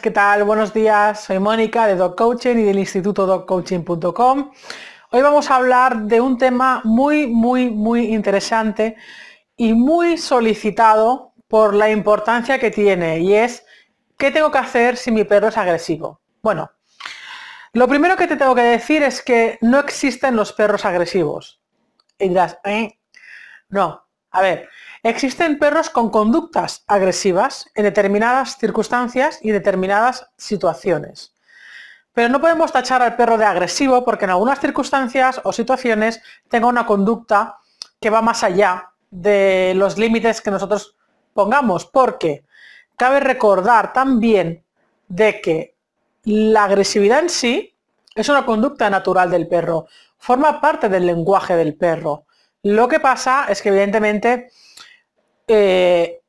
¿qué tal? Buenos días, soy Mónica de Dog Coaching y del instituto dogcoaching.com Hoy vamos a hablar de un tema muy, muy, muy interesante y muy solicitado por la importancia que tiene y es ¿qué tengo que hacer si mi perro es agresivo? Bueno, lo primero que te tengo que decir es que no existen los perros agresivos. Y dirás, ¿eh? No, a ver, Existen perros con conductas agresivas en determinadas circunstancias y determinadas situaciones. Pero no podemos tachar al perro de agresivo porque en algunas circunstancias o situaciones tenga una conducta que va más allá de los límites que nosotros pongamos, porque cabe recordar también de que la agresividad en sí es una conducta natural del perro, forma parte del lenguaje del perro. Lo que pasa es que evidentemente eh,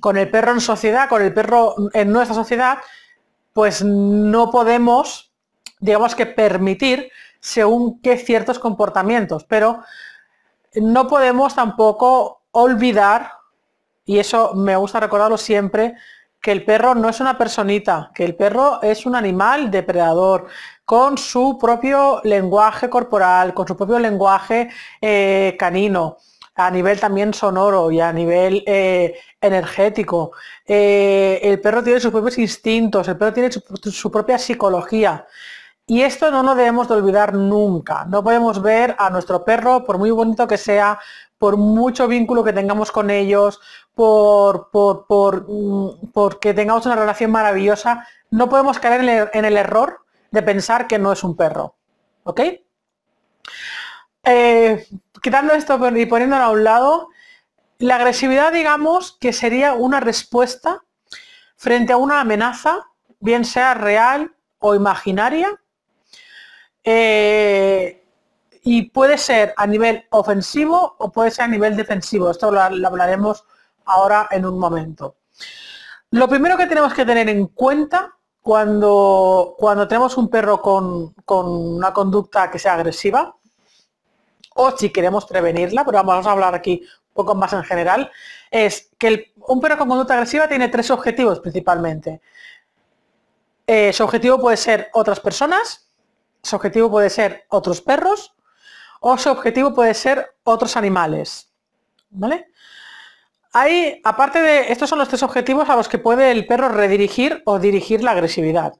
con el perro en sociedad, con el perro en nuestra sociedad, pues no podemos, digamos que permitir según qué ciertos comportamientos, pero no podemos tampoco olvidar, y eso me gusta recordarlo siempre, que el perro no es una personita, que el perro es un animal depredador, con su propio lenguaje corporal, con su propio lenguaje eh, canino a nivel también sonoro y a nivel eh, energético. Eh, el perro tiene sus propios instintos, el perro tiene su, propia psicología. Y esto no lo debemos de olvidar nunca. No podemos ver a nuestro perro, por muy bonito que sea, por mucho vínculo que tengamos con ellos, por, por, por, mm, porque tengamos una relación maravillosa, no podemos caer en el, error de pensar que no es un perro. ¿Ok? Eh, quitando esto y poniéndolo a un lado, la agresividad digamos que sería una respuesta frente a una amenaza, bien sea real o imaginaria, eh, y puede ser a nivel ofensivo o puede ser a nivel defensivo. Esto lo, hablaremos ahora en un momento. Lo primero que tenemos que tener en cuenta cuando, cuando tenemos un perro con, una conducta que sea agresiva o si queremos prevenirla, pero vamos a hablar aquí un poco más en general, es que un perro con conducta agresiva tiene tres objetivos principalmente. Eh, su objetivo puede ser otras personas, su objetivo puede ser otros perros o su objetivo puede ser otros animales. Hay, aparte de, estos son los tres objetivos a los que puede el perro redirigir o dirigir la agresividad.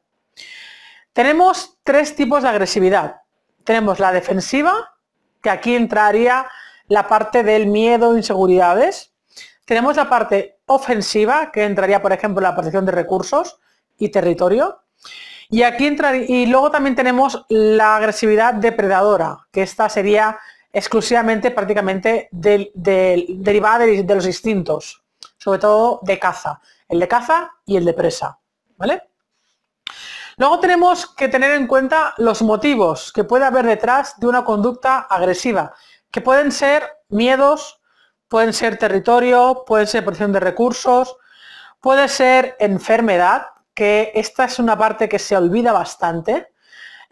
Tenemos tres tipos de agresividad. Tenemos la defensiva, que aquí entraría la parte del miedo, inseguridades. Tenemos la parte ofensiva, que entraría, por ejemplo, la protección de recursos y territorio. Y, aquí y luego también tenemos la agresividad depredadora, que esta sería exclusivamente prácticamente derivada de, de los instintos, sobre todo de caza, el de caza y el de presa. ¿Vale? Luego tenemos que tener en cuenta los motivos que puede haber detrás de una conducta agresiva, que pueden ser miedos, pueden ser territorio, pueden ser presión de recursos, puede ser enfermedad, que esta es una parte que se olvida bastante.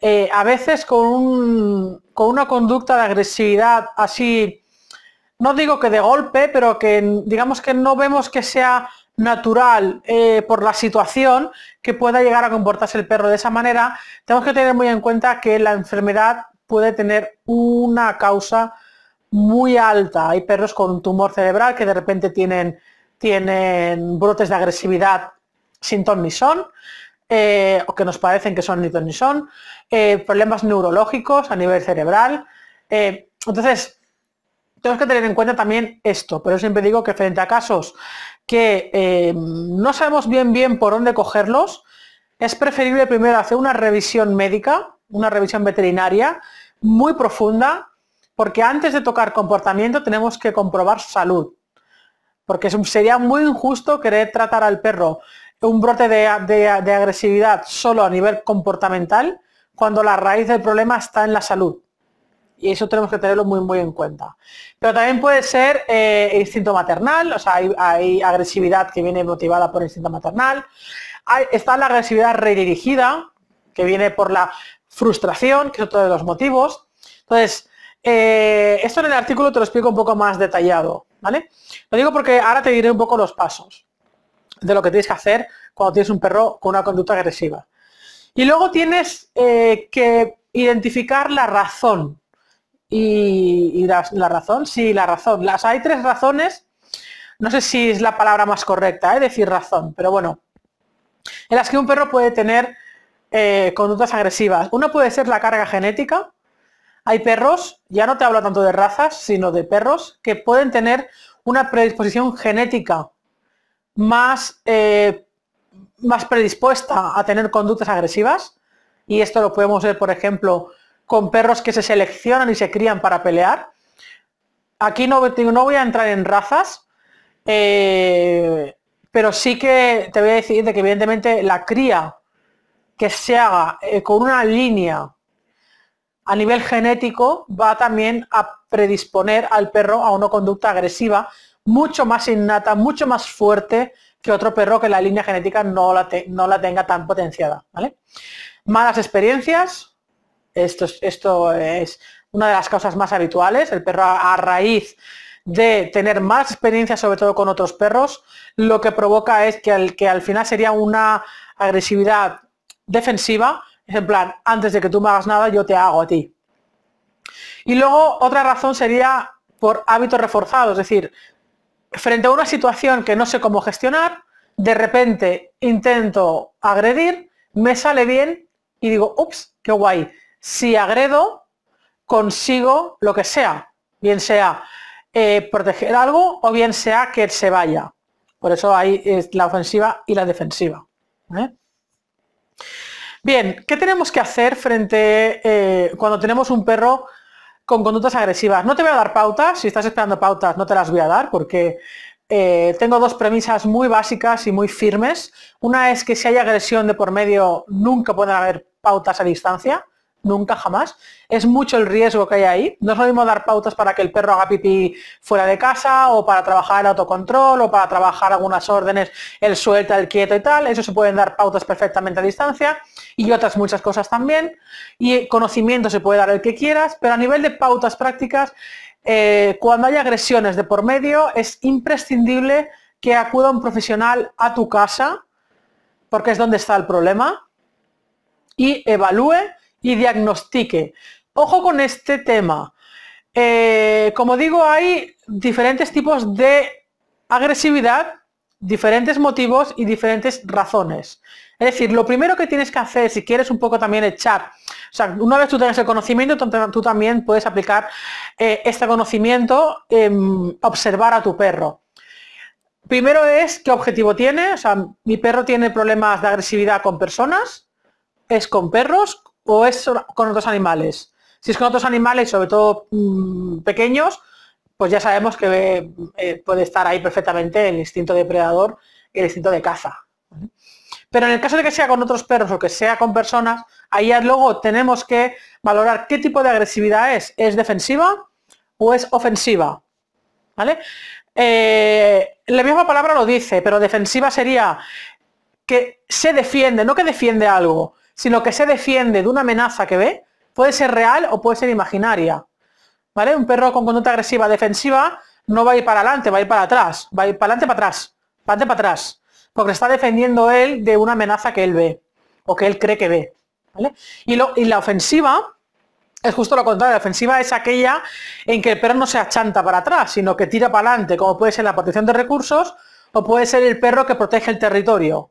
Eh, a veces con, con una conducta de agresividad así, no digo que de golpe, pero que digamos que no vemos que sea natural eh, por la situación que pueda llegar a comportarse el perro de esa manera, tenemos que tener muy en cuenta que la enfermedad puede tener una causa muy alta. Hay perros con tumor cerebral que de repente tienen, tienen brotes de agresividad sin ton eh, o que nos parecen que son ni ni son, eh, problemas neurológicos a nivel cerebral. entonces, tenemos que tener en cuenta también esto, pero siempre digo que frente a casos que eh, no sabemos bien bien por dónde cogerlos, es preferible primero hacer una revisión médica, una revisión veterinaria muy profunda, porque antes de tocar comportamiento tenemos que comprobar salud, porque sería muy injusto querer tratar al perro un brote de agresividad solo a nivel comportamental, cuando la raíz del problema está en la salud. Y eso tenemos que tenerlo muy, muy en cuenta. Pero también puede ser eh, instinto maternal, o sea, hay, agresividad que viene motivada por instinto maternal. está la agresividad redirigida, que viene por la frustración, que es otro de los motivos. Entonces, eh, esto en el artículo te lo explico un poco más detallado, ¿vale? Lo digo porque ahora te diré un poco los pasos de lo que tienes que hacer cuando tienes un perro con una conducta agresiva. Y luego tienes eh, que identificar la razón y, la, razón, sí, la razón. Las, hay tres razones, no sé si es la palabra más correcta, ¿eh? decir razón, pero bueno, en las que un perro puede tener eh, conductas agresivas. Una puede ser la carga genética. Hay perros, ya no te hablo tanto de razas, sino de perros, que pueden tener una predisposición genética más, eh, más predispuesta a tener conductas agresivas. Y esto lo podemos ver, por ejemplo, con perros que se seleccionan y se crían para pelear. Aquí no, voy a entrar en razas, eh, pero sí que te voy a decir de que evidentemente la cría que se haga eh, con una línea a nivel genético va también a predisponer al perro a una conducta agresiva mucho más innata, mucho más fuerte que otro perro que la línea genética no la, no la tenga tan potenciada. Malas experiencias, esto es, una de las causas más habituales. El perro a, raíz de tener más experiencia, sobre todo con otros perros, lo que provoca es que, que al final sería una agresividad defensiva, en plan, antes de que tú me hagas nada, yo te hago a ti. Y luego otra razón sería por hábitos reforzados, es decir, frente a una situación que no sé cómo gestionar, de repente intento agredir, me sale bien y digo, ups, qué guay, si agredo, consigo lo que sea, bien sea eh, proteger algo o bien sea que se vaya. Por eso hay es la ofensiva y la defensiva. ¿eh? Bien, ¿qué tenemos que hacer frente eh, cuando tenemos un perro con conductas agresivas? No te voy a dar pautas, si estás esperando pautas no te las voy a dar porque tengo dos premisas muy básicas y muy firmes. Una es que si hay agresión de por medio, nunca pueden haber pautas a distancia nunca jamás. Es mucho el riesgo que hay ahí. No es lo dar pautas para que el perro haga pipí fuera de casa o para trabajar el autocontrol o para trabajar algunas órdenes, el suelta, el quieto y tal. Eso se pueden dar pautas perfectamente a distancia y otras muchas cosas también. Y conocimiento se puede dar el que quieras, pero a nivel de pautas prácticas, eh, cuando hay agresiones de por medio, es imprescindible que acuda un profesional a tu casa, porque es donde está el problema, y evalúe y diagnostique. Ojo con este tema. Eh, como digo, hay diferentes tipos de agresividad, diferentes motivos y diferentes razones. Es decir, lo primero que tienes que hacer, si quieres un poco también echar, o sea, una vez tú tengas el conocimiento, tú también puedes aplicar eh, este conocimiento, en em, observar a tu perro. Primero es qué objetivo tiene, o sea, mi perro tiene problemas de agresividad con personas, es con perros, o es con otros animales. Si es con otros animales, sobre todo mm, pequeños, pues ya sabemos que eh, puede estar ahí perfectamente el instinto depredador y el instinto de caza. Pero en el caso de que sea con otros perros o que sea con personas, ahí ya luego tenemos que valorar qué tipo de agresividad es. ¿Es defensiva o es ofensiva? ¿Vale? Eh, la misma palabra lo dice, pero defensiva sería que se defiende, no que defiende algo, sino que se defiende de una amenaza que ve, puede ser real o puede ser imaginaria. ¿Vale? Un perro con conducta agresiva defensiva no va a ir para adelante, va a ir para atrás, va a ir para adelante, para atrás, para para atrás, porque está defendiendo él de una amenaza que él ve o que él cree que ve. Y, lo, y la ofensiva es justo lo contrario, la ofensiva es aquella en que el perro no se achanta para atrás, sino que tira para adelante, como puede ser la protección de recursos o puede ser el perro que protege el territorio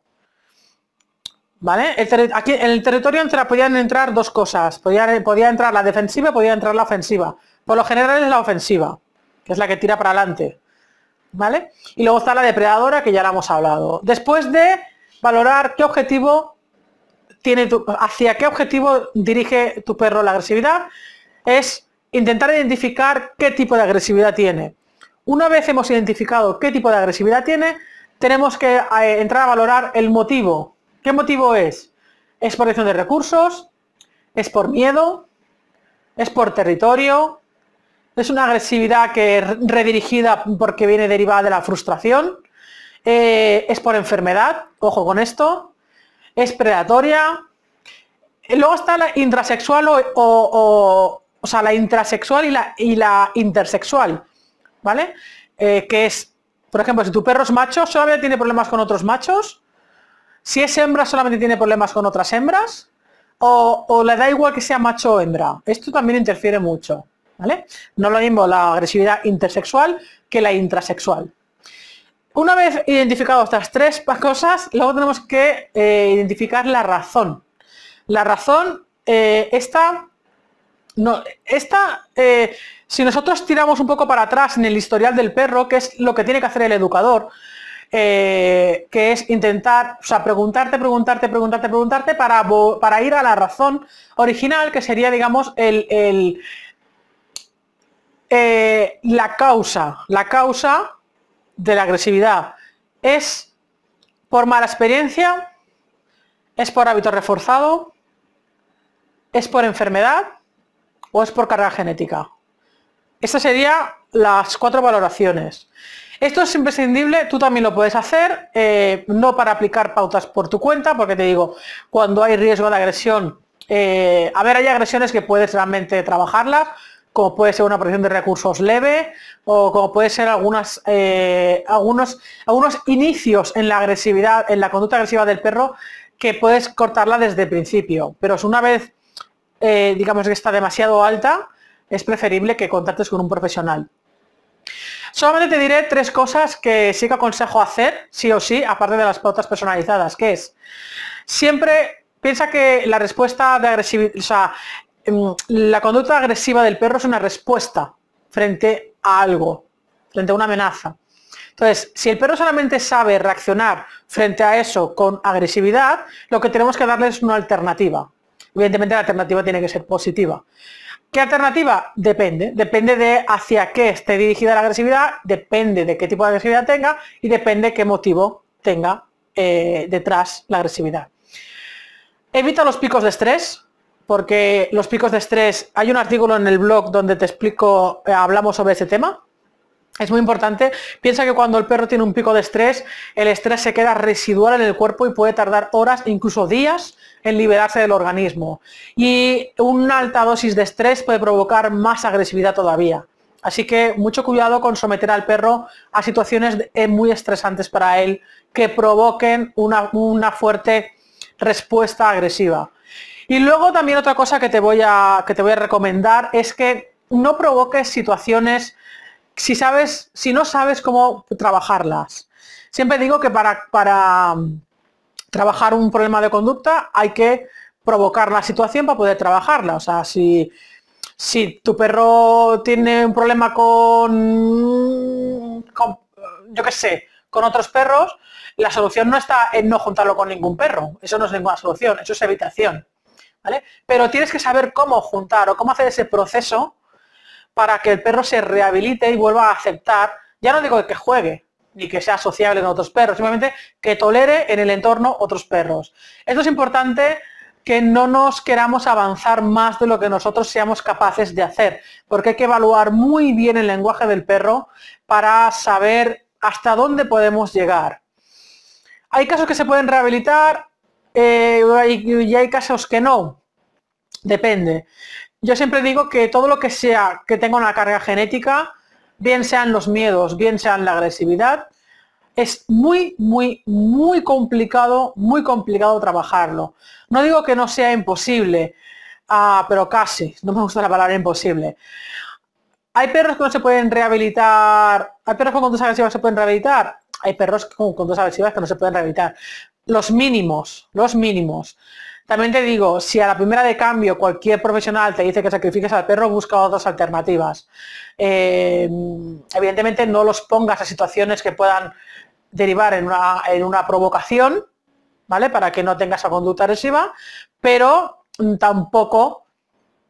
aquí en el territorio entra, podían entrar dos cosas. Podía, podía entrar la defensiva y podía entrar la ofensiva. Por lo general es la ofensiva, que es la que tira para adelante. ¿Vale? Y luego está la depredadora, que ya la hemos hablado. Después de valorar qué objetivo tiene hacia qué objetivo dirige tu perro la agresividad, es intentar identificar qué tipo de agresividad tiene. Una vez hemos identificado qué tipo de agresividad tiene, tenemos que eh, entrar a valorar el motivo ¿Qué motivo es? ¿Es por de recursos? ¿Es por miedo? ¿Es por territorio? ¿Es una agresividad que es redirigida porque viene derivada de la frustración? Eh, ¿Es por enfermedad? Ojo con esto. ¿Es predatoria? Eh, luego está la intrasexual o, sea, la intrasexual y la, y la intersexual, ¿vale? Eh, que es, por ejemplo, si tu perro es macho, solamente tiene problemas con otros machos, si es hembra, solamente tiene problemas con otras hembras. O, le da igual que sea macho o hembra. Esto también interfiere mucho. ¿vale? No lo mismo la agresividad intersexual que la intrasexual. Una vez identificado estas tres cosas, luego tenemos que eh, identificar la razón. La razón, eh, no, eh, si nosotros tiramos un poco para atrás en el historial del perro, que es lo que tiene que hacer el educador, eh, que es intentar, o sea, preguntarte, preguntarte, preguntarte, preguntarte para, para ir a la razón original, que sería, digamos, el, eh, la causa, la causa de la agresividad. ¿Es por mala experiencia? ¿Es por hábito reforzado? ¿Es por enfermedad? ¿O es por carga genética? Estas serían las cuatro valoraciones. Esto es imprescindible, tú también lo puedes hacer, eh, no para aplicar pautas por tu cuenta, porque te digo, cuando hay riesgo de agresión, eh, a ver, hay agresiones que puedes realmente trabajarlas, como puede ser una presión de recursos leve o como puede ser algunas, eh, algunos, algunos inicios en la agresividad, en la conducta agresiva del perro que puedes cortarla desde el principio. Pero es una vez, digamos que está demasiado alta, es preferible que contactes con un profesional. Solamente te diré tres cosas que sí que aconsejo hacer, sí o sí, aparte de las pautas personalizadas, que es siempre piensa que la respuesta de agresividad, o sea, em, la conducta agresiva del perro es una respuesta frente a algo, frente a una amenaza. Entonces, si el perro solamente sabe reaccionar frente a eso con agresividad, lo que tenemos que darle es una alternativa. Evidentemente la alternativa tiene que ser positiva. ¿Qué alternativa? Depende. Depende de hacia qué esté dirigida la agresividad, depende de qué tipo de agresividad tenga y depende qué motivo tenga eh, detrás la agresividad. Evita los picos de estrés, porque los picos de estrés, hay un artículo en el blog donde te explico, eh, hablamos sobre ese tema, es muy importante. Piensa que cuando el perro tiene un pico de estrés, el estrés se queda residual en el cuerpo y puede tardar horas, incluso días, en liberarse del organismo. Y una alta dosis de estrés puede provocar más agresividad todavía. Así que mucho cuidado con someter al perro a situaciones eh, muy estresantes para él que provoquen una, fuerte respuesta agresiva. Y luego también otra cosa que te voy a, que te voy a recomendar es que no provoques situaciones si sabes, si no sabes cómo trabajarlas. Siempre digo que para, para mm, trabajar un problema de conducta hay que provocar la situación para poder trabajarla. O sea, si, si tu perro tiene un problema con, yo qué sé, con otros perros, la solución no está en no juntarlo con ningún perro. Eso no es ninguna solución, eso es evitación. ¿vale? Pero tienes que saber cómo juntar o cómo hacer ese proceso para que el perro se rehabilite y vuelva a aceptar, ya no digo que juegue ni que sea sociable con otros perros, simplemente que tolere en el entorno otros perros. Esto es importante que no nos queramos avanzar más de lo que nosotros seamos capaces de hacer, porque hay que evaluar muy bien el lenguaje del perro para saber hasta dónde podemos llegar. Hay casos que se pueden rehabilitar eh, y hay casos que no. Depende. Yo siempre digo que todo lo que sea que tenga una carga genética, bien sean los miedos, bien sean la agresividad, es muy, muy, muy complicado, muy complicado trabajarlo. No digo que no sea imposible, ah, pero casi, no me gusta la palabra imposible. Hay perros que no se pueden rehabilitar, hay perros con conductas agresivas que se pueden rehabilitar, hay perros con conductas agresivas que no se pueden rehabilitar. Los mínimos, los mínimos. También te digo, si a la primera de cambio cualquier profesional te dice que sacrifiques al perro, busca otras alternativas. Eh, evidentemente no los pongas a situaciones que puedan derivar en una, provocación, ¿vale? Para que no tengas esa conducta agresiva, pero tampoco,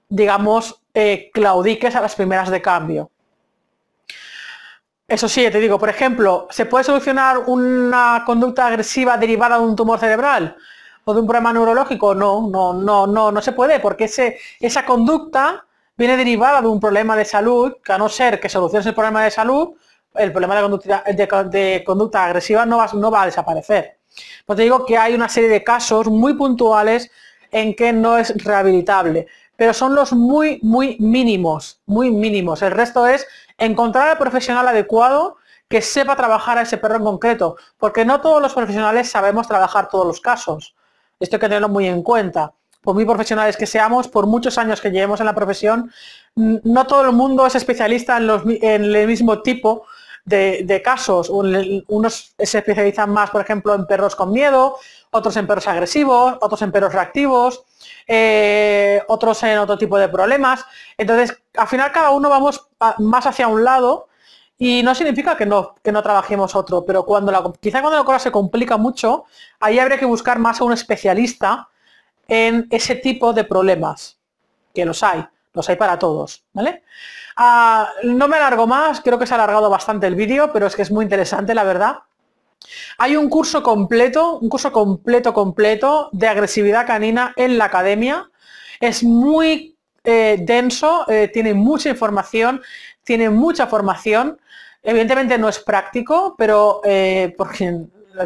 digamos, claudiques a las primeras de cambio. Eso sí, te digo, por ejemplo, ¿se puede solucionar una conducta agresiva derivada de un tumor cerebral? o de un problema neurológico, no, no, no, no, no se puede, porque ese, esa conducta viene derivada de un problema de salud, que a no ser que soluciones el problema de salud, el problema de conducta, de, conducta agresiva no va, no va a desaparecer. Pues te digo que hay una serie de casos muy puntuales en que no es rehabilitable, pero son los muy, muy mínimos, muy mínimos. El resto es encontrar al profesional adecuado que sepa trabajar a ese perro en concreto, porque no todos los profesionales sabemos trabajar todos los casos. Esto hay que tenerlo muy en cuenta. Por muy profesionales que seamos, por muchos años que llevemos en la profesión, no todo el mundo es especialista en, el mismo tipo de, casos. Unos se especializan más, por ejemplo, en perros con miedo, otros en perros agresivos, otros en perros reactivos, eh, otros en otro tipo de problemas. Entonces, al final cada uno vamos más hacia un lado y no significa que no, que no trabajemos otro, pero cuando la, quizá cuando la cosa se complica mucho, ahí habría que buscar más a un especialista en ese tipo de problemas, que los hay, los hay para todos. ¿vale? Ah, no me alargo más, creo que se ha alargado bastante el vídeo, pero es que es muy interesante, la verdad. Hay un curso completo, un curso completo, completo de agresividad canina en la academia. Es muy eh, denso, eh, tiene mucha información, tiene mucha formación Evidentemente no es práctico, pero eh, porque,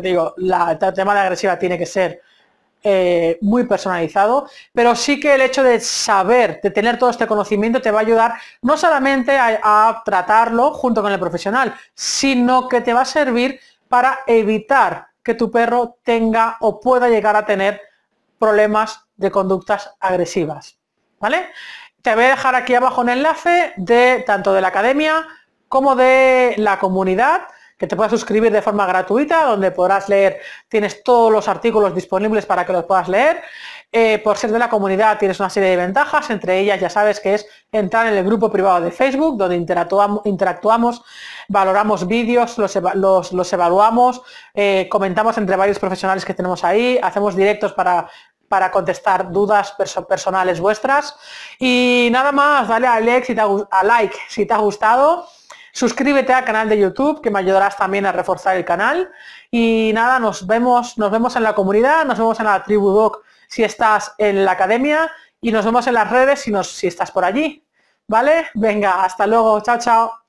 digo, la, el tema de la agresiva tiene que ser eh, muy personalizado, pero sí que el hecho de saber, de tener todo este conocimiento te va a ayudar no solamente a, a tratarlo junto con el profesional, sino que te va a servir para evitar que tu perro tenga o pueda llegar a tener problemas de conductas agresivas. ¿Vale? Te voy a dejar aquí abajo un enlace de tanto de la academia como de la comunidad, que te puedas suscribir de forma gratuita, donde podrás leer, tienes todos los artículos disponibles para que los puedas leer. Eh, por ser de la comunidad tienes una serie de ventajas, entre ellas ya sabes que es entrar en el grupo privado de Facebook, donde interactuamos, valoramos vídeos, los, evaluamos, eh, comentamos entre varios profesionales que tenemos ahí, hacemos directos para para contestar dudas personales vuestras. Y nada más, dale a like si te ha gustado. Suscríbete al canal de YouTube, que me ayudarás también a reforzar el canal. Y nada, nos vemos, nos vemos en la comunidad, nos vemos en la tribu doc si estás en la academia y nos vemos en las redes si, si estás por allí. ¿Vale? Venga, hasta luego. Chao, chao.